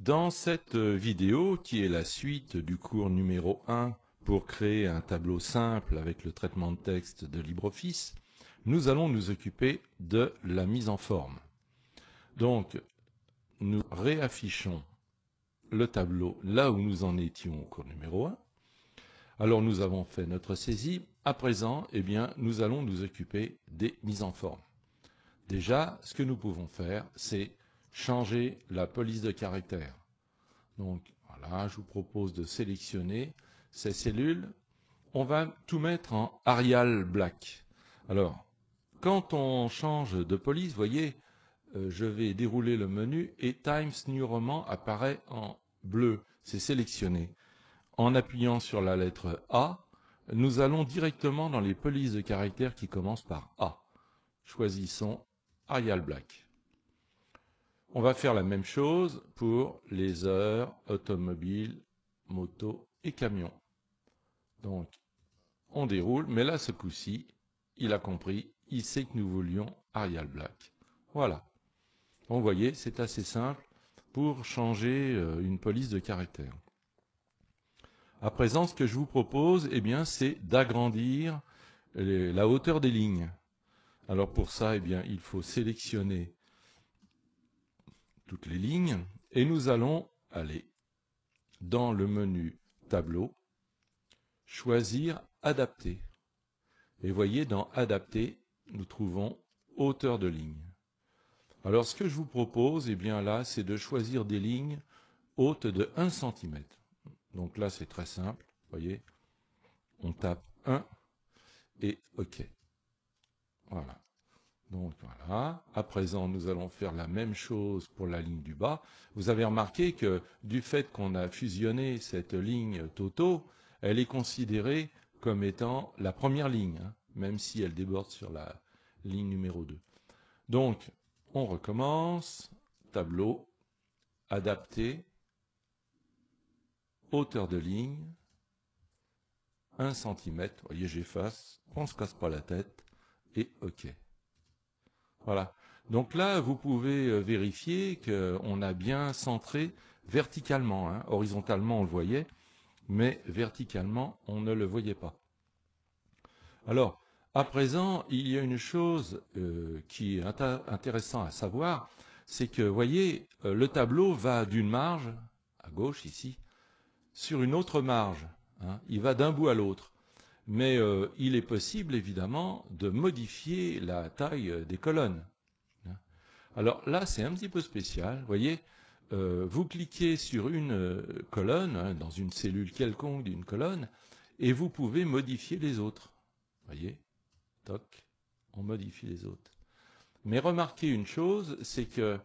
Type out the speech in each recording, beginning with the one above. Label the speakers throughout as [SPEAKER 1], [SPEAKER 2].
[SPEAKER 1] Dans cette euh, vidéo, qui est la suite du cours numéro 1 pour créer un tableau simple avec le traitement de texte de LibreOffice, nous allons nous occuper de la mise en forme. Donc, nous réaffichons le tableau là où nous en étions au cours numéro 1. Alors nous avons fait notre saisie. À présent, eh bien, nous allons nous occuper des mises en forme. Déjà, ce que nous pouvons faire, c'est changer la police de caractère. Donc voilà, je vous propose de sélectionner ces cellules. On va tout mettre en Arial Black. Alors, quand on change de police, vous voyez, euh, je vais dérouler le menu et Times New Roman apparaît en bleu. C'est sélectionné. En appuyant sur la lettre A, nous allons directement dans les polices de caractères qui commencent par A. Choisissons Arial Black. On va faire la même chose pour les heures automobiles, moto et camion. Donc, on déroule, mais là, ce coup-ci, il a compris, il sait que nous voulions Arial Black. Voilà. vous voyez, c'est assez simple pour changer euh, une police de caractère. À présent, ce que je vous propose, eh bien, c'est d'agrandir la hauteur des lignes. Alors pour ça, eh bien, il faut sélectionner toutes les lignes et nous allons aller dans le menu tableau, choisir adapter. Et voyez, dans adapter, nous trouvons hauteur de ligne. Alors ce que je vous propose, et eh bien là, c'est de choisir des lignes hautes de 1 cm. Donc là, c'est très simple, voyez, on tape 1 et OK. Voilà. Donc voilà, à présent nous allons faire la même chose pour la ligne du bas. Vous avez remarqué que du fait qu'on a fusionné cette ligne Toto, elle est considérée comme étant la première ligne, hein, même si elle déborde sur la ligne numéro 2. Donc on recommence, tableau, adapté, hauteur de ligne, 1 cm, vous voyez j'efface, on ne se casse pas la tête, et OK. Voilà. Donc là, vous pouvez euh, vérifier qu'on a bien centré verticalement. Hein. Horizontalement, on le voyait, mais verticalement, on ne le voyait pas. Alors, à présent, il y a une chose euh, qui est intéressant intéressante à savoir, c'est que, vous voyez, euh, le tableau va d'une marge, à gauche ici, sur une autre marge. Hein. Il va d'un bout à l'autre mais euh, il est possible évidemment de modifier la taille des colonnes. Alors là, c'est un petit peu spécial, vous voyez, euh, vous cliquez sur une euh, colonne, hein, dans une cellule quelconque d'une colonne, et vous pouvez modifier les autres. Vous voyez, toc, on modifie les autres. Mais remarquez une chose, c'est que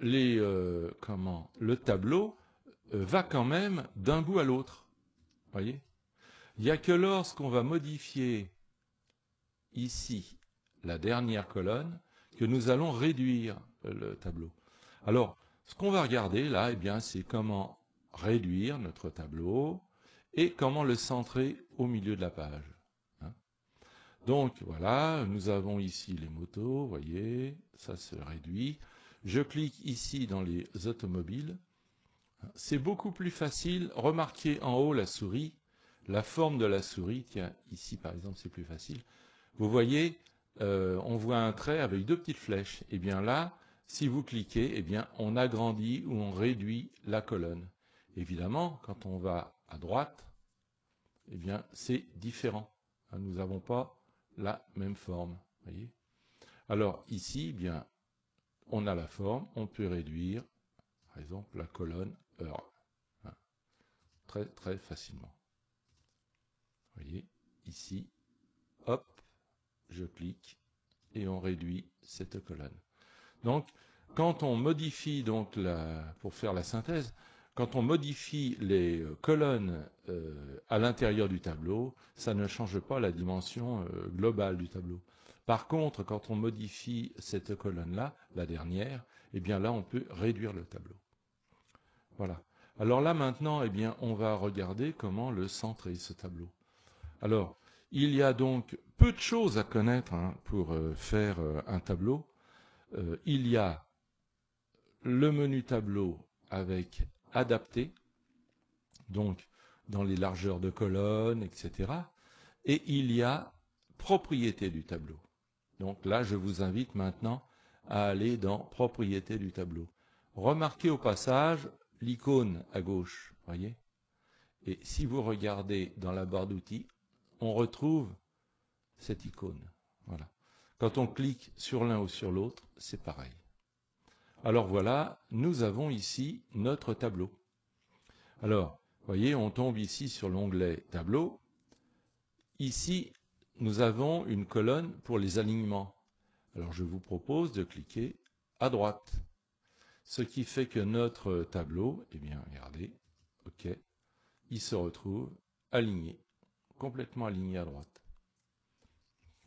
[SPEAKER 1] le tableau va quand même d'un bout à l'autre. Vous voyez il n'y a que lorsqu'on va modifier ici la dernière colonne que nous allons réduire le tableau. Alors, ce qu'on va regarder là, eh bien, c'est comment réduire notre tableau et comment le centrer au milieu de la page. Hein. Donc voilà, nous avons ici les motos, vous voyez, ça se réduit. Je clique ici dans les automobiles. C'est beaucoup plus facile, remarquez en haut la souris, la forme de la souris, tiens, ici par exemple c'est plus facile, vous voyez, euh, on voit un trait avec deux petites flèches. Et eh bien là, si vous cliquez, eh bien on agrandit ou on réduit la colonne. Évidemment, quand on va à droite, eh bien c'est différent. Hein, nous n'avons pas la même forme. Alors ici, bien on a la forme, on peut réduire, par exemple, la colonne heure. Hein, très très facilement. Vous voyez, ici, hop, je clique et on réduit cette colonne. Donc, quand on modifie, donc pour faire la synthèse, quand on modifie les euh, colonnes euh, à l'intérieur du tableau, ça ne change pas la dimension euh, globale du tableau. Par contre, quand on modifie cette colonne-là, la dernière, eh bien là, on peut réduire le tableau. Voilà. Alors là, maintenant, eh bien, on va regarder comment le centrer, ce tableau. Alors, il y a donc peu de choses à connaître hein, pour euh, faire euh, un tableau. Euh, il y a le menu tableau avec adapté, donc dans les largeurs de colonnes, etc. Et il y a propriété du tableau. Donc là, je vous invite maintenant à aller dans propriété du tableau. Remarquez au passage l'icône à gauche, voyez Et si vous regardez dans la barre d'outils, on retrouve cette icône. Voilà. Quand on clique sur l'un ou sur l'autre, c'est pareil. Alors voilà, nous avons ici notre tableau. Alors, voyez, on tombe ici sur l'onglet Tableau. Ici, nous avons une colonne pour les alignements. Alors je vous propose de cliquer à droite. Ce qui fait que notre tableau, eh bien regardez, OK, il se retrouve aligné complètement aligné à droite.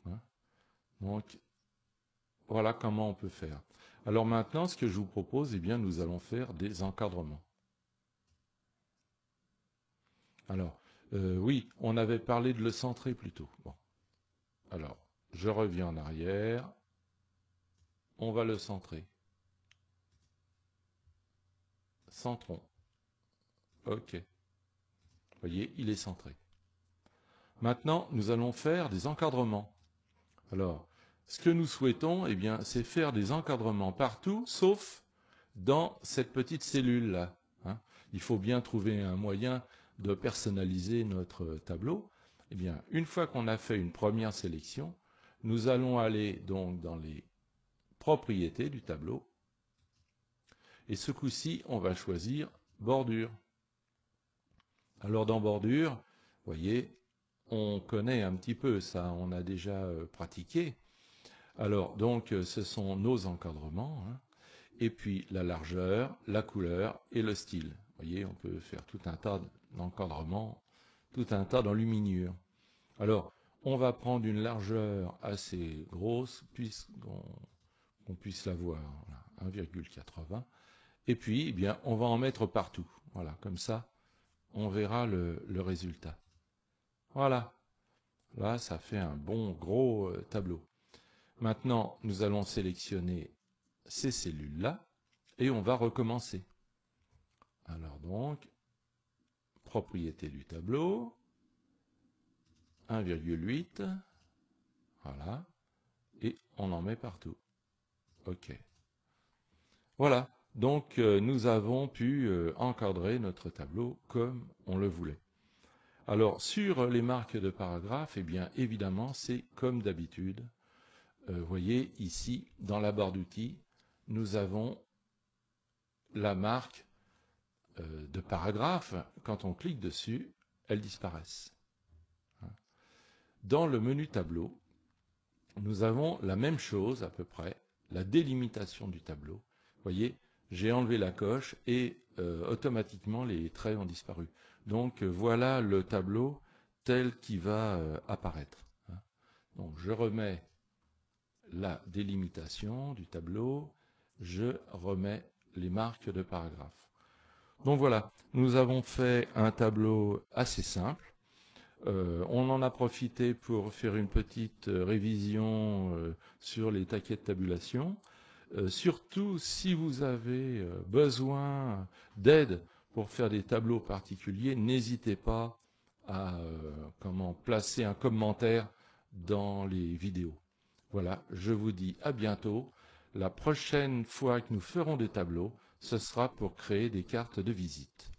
[SPEAKER 1] Hein? Donc, voilà comment on peut faire. Alors maintenant, ce que je vous propose, eh bien, nous allons faire des encadrements. Alors, euh, oui, on avait parlé de le centrer plutôt. Bon. Alors, je reviens en arrière. On va le centrer. Centrons. OK. Vous voyez, il est centré. Maintenant, nous allons faire des encadrements. Alors, ce que nous souhaitons, eh bien, c'est faire des encadrements partout, sauf dans cette petite cellule-là. Hein. Il faut bien trouver un moyen de personnaliser notre tableau. Eh bien, une fois qu'on a fait une première sélection, nous allons aller donc dans les propriétés du tableau. Et ce coup-ci, on va choisir bordure. Alors dans bordure, vous voyez, on connaît un petit peu ça, on a déjà euh, pratiqué. Alors donc euh, ce sont nos encadrements, hein. et puis la largeur, la couleur et le style. Vous voyez, on peut faire tout un tas d'encadrements, tout un tas d'enluminures. Alors, on va prendre une largeur assez grosse puisqu'on puisse la voir, 1,80. Et puis, eh bien, on va en mettre partout. Voilà, comme ça, on verra le résultat. Voilà. Là, ça fait un bon gros euh, tableau. Maintenant, nous allons sélectionner ces cellules-là et on va recommencer. Alors donc, propriété du tableau, 1,8, voilà, et on en met partout. OK. Voilà, donc euh, nous avons pu euh, encadrer notre tableau comme on le voulait. Alors, sur les marques de paragraphe, eh bien, évidemment, c'est comme d'habitude. Euh, vous voyez, ici, dans la barre d'outils, nous avons la marque euh, de paragraphe. Quand on clique dessus, elles disparaissent. Hein. Dans le menu tableau, nous avons la même chose à peu près, la délimitation du tableau. Vous voyez, j'ai enlevé la coche et euh, automatiquement les traits ont disparu. Donc euh, voilà le tableau tel qu'il va euh, apparaître. Hein. Donc je remets la délimitation du tableau, je remets les marques de paragraphe. Donc voilà, nous avons fait un tableau assez simple. Euh, on en a profité pour faire une petite révision sur les taquets de tabulation. surtout si vous avez besoin d'aide pour faire des tableaux particuliers, n'hésitez pas à euh, comment placer un commentaire dans les vidéos. Voilà, je vous dis à bientôt. La prochaine fois que nous ferons des tableaux, ce sera pour créer des cartes de visite.